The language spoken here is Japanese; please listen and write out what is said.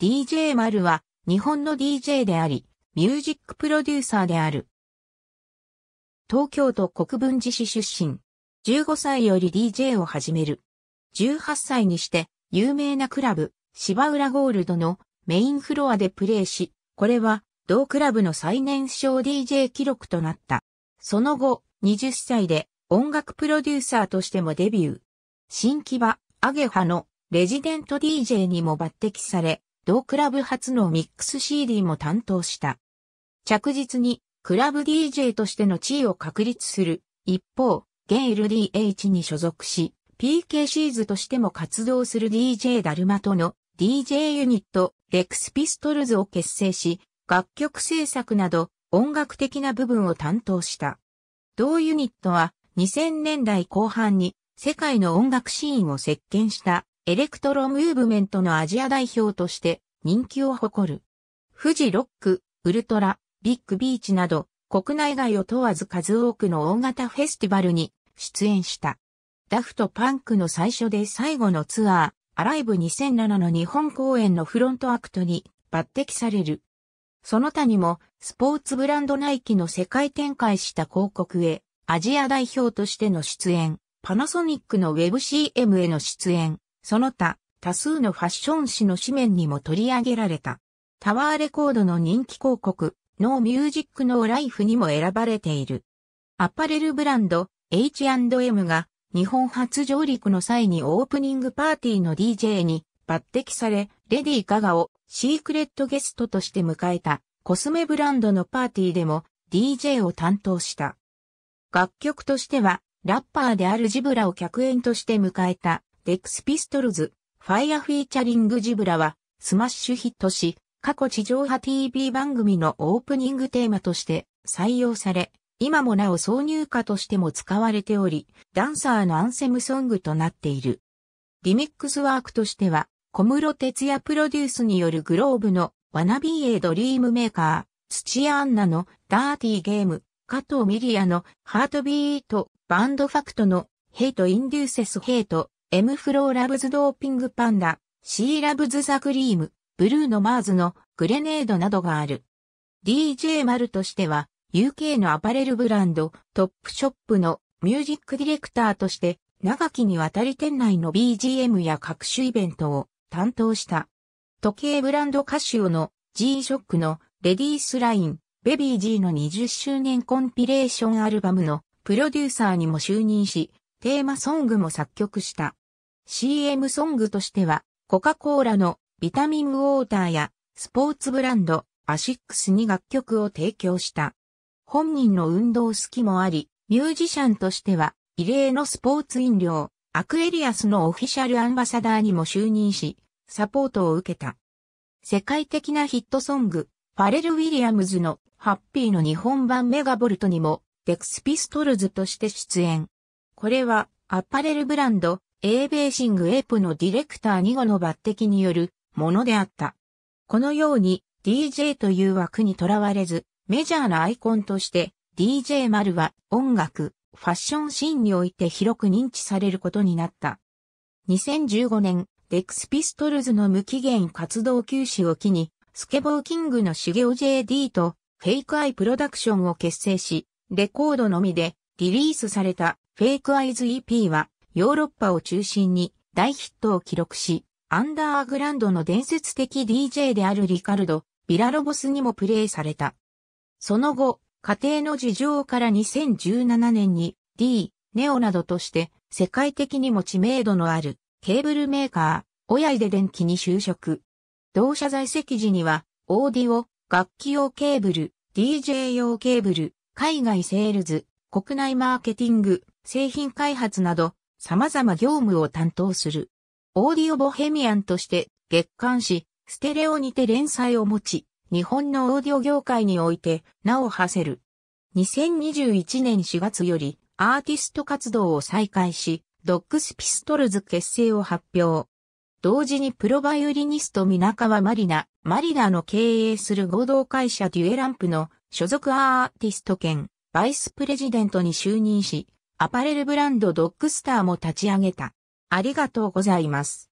DJ 丸は日本の DJ であり、ミュージックプロデューサーである。東京都国分寺市出身。15歳より DJ を始める。18歳にして有名なクラブ、芝浦ゴールドのメインフロアでプレーし、これは同クラブの最年少 DJ 記録となった。その後、20歳で音楽プロデューサーとしてもデビュー。新木場、アゲハのレジデント DJ にも抜擢され、同クラブ初のミックス CD も担当した。着実にクラブ DJ としての地位を確立する。一方、現 LDH に所属し、PK シーズとしても活動する DJ ダルマとの DJ ユニット、レックスピストルズを結成し、楽曲制作など音楽的な部分を担当した。同ユニットは2000年代後半に世界の音楽シーンを席巻したエレクトロムーブメントのアジア代表として人気を誇る。富士ロック、ウルトラ、ビッグビーチなど国内外を問わず数多くの大型フェスティバルに出演した。ダフトパンクの最初で最後のツアー、アライブ2007の日本公演のフロントアクトに抜擢される。その他にもスポーツブランドナイキの世界展開した広告へアジア代表としての出演、パナソニックのウェブ c m への出演、その他、多数のファッション誌の紙面にも取り上げられた。タワーレコードの人気広告、ノーミュージックノーライフにも選ばれている。アパレルブランド H&M が日本初上陸の際にオープニングパーティーの DJ に抜擢され、レディー・ガガをシークレットゲストとして迎えたコスメブランドのパーティーでも DJ を担当した。楽曲としてはラッパーであるジブラを客演として迎えたエクスピストルズ、ファイアフィーチャリングジブラは、スマッシュヒットし、過去地上波 TV 番組のオープニングテーマとして採用され、今もなお挿入歌としても使われており、ダンサーのアンセムソングとなっている。リミックスワークとしては、小室哲也プロデュースによるグローブのワナビーエドリームメーカー、土屋アンナのダーティーゲーム、加藤ミリアのハートビート、バンドファクトのヘイトインデューセスヘイト、M フローラブズドーピングパンダ、シーラブズザクリーム、ブルーノマーズのグレネードなどがある。DJ マルとしては、UK のアパレルブランド、トップショップのミュージックディレクターとして、長きにわたり店内の BGM や各種イベントを担当した。時計ブランドカシオの G-SHOCK のレディースライン、ベビー G の20周年コンピレーションアルバムのプロデューサーにも就任し、テーマソングも作曲した。CM ソングとしては、コカ・コーラのビタミンウォーターやスポーツブランドアシックスに楽曲を提供した。本人の運動好きもあり、ミュージシャンとしては異例のスポーツ飲料、アクエリアスのオフィシャルアンバサダーにも就任し、サポートを受けた。世界的なヒットソング、ファレル・ウィリアムズのハッピーの日本版メガボルトにも、デクスピストルズとして出演。これは、アパレルブランド、エーベーシングエープのディレクター2号の抜擢によるものであった。このように DJ という枠にとらわれず、メジャーなアイコンとして DJ 丸は音楽、ファッションシーンにおいて広く認知されることになった。2015年、デックスピストルズの無期限活動休止を機に、スケボーキングの修行。JD とフェイクアイプロダクションを結成し、レコードのみでリリースされたフェイクアイズ EP はヨーロッパを中心に大ヒットを記録し、アンダーグランドの伝説的 DJ であるリカルド、ビラロボスにもプレイされた。その後、家庭の事情から2017年に D、ネオなどとして世界的にも知名度のあるケーブルメーカー、親で電気に就職。同社在籍時には、オーディオ、楽器用ケーブル、DJ 用ケーブル、海外セールズ、国内マーケティング、製品開発など、様々業務を担当する。オーディオボヘミアンとして月刊誌、ステレオにて連載を持ち、日本のオーディオ業界において名を馳せる。2021年4月よりアーティスト活動を再開し、ドックスピストルズ結成を発表。同時にプロバイオリニスト皆川マリナ、マリナの経営する合同会社デュエランプの所属アーティスト兼バイスプレジデントに就任し、アパレルブランドドッグスターも立ち上げた。ありがとうございます。